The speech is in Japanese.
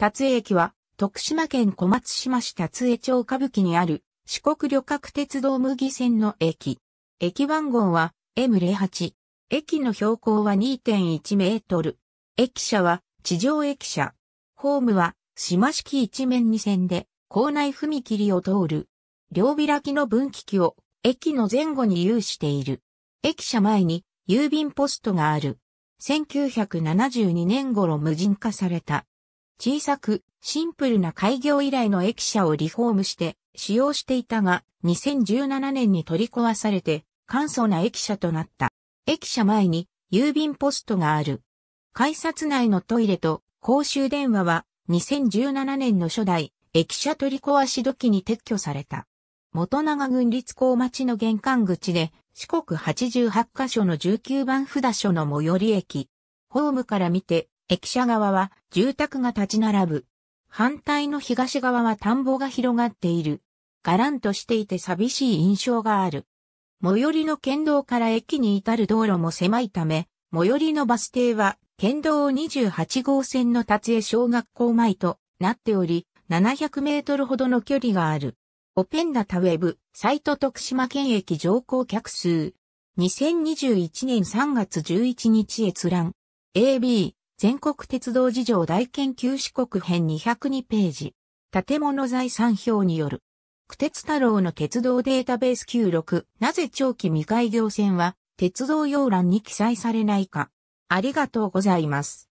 達江駅は、徳島県小松島市達江町歌舞伎にある、四国旅客鉄道麦線の駅。駅番号は M08。駅の標高は2.1メートル。駅舎は地上駅舎。ホームは島式一面二線で、校内踏切を通る。両開きの分岐器を駅の前後に有している。駅舎前に郵便ポストがある。1972年頃無人化された。小さく、シンプルな開業以来の駅舎をリフォームして使用していたが、2017年に取り壊されて、簡素な駅舎となった。駅舎前に郵便ポストがある。改札内のトイレと公衆電話は2017年の初代駅舎取り壊し時に撤去された。元長郡立港町の玄関口で四国88カ所の19番札所の最寄り駅。ホームから見て駅舎側は住宅が立ち並ぶ。反対の東側は田んぼが広がっている。ガランとしていて寂しい印象がある。最寄りの県道から駅に至る道路も狭いため、最寄りのバス停は県道28号線の達江小学校前となっており、700メートルほどの距離がある。オペンダタウェブ、サイト徳島県駅乗降客数。2021年3月11日閲覧。AB、全国鉄道事情大研究四国編202ページ。建物財産表による。区鉄太郎の鉄道データベース96。なぜ長期未開業線は鉄道要欄に記載されないか。ありがとうございます。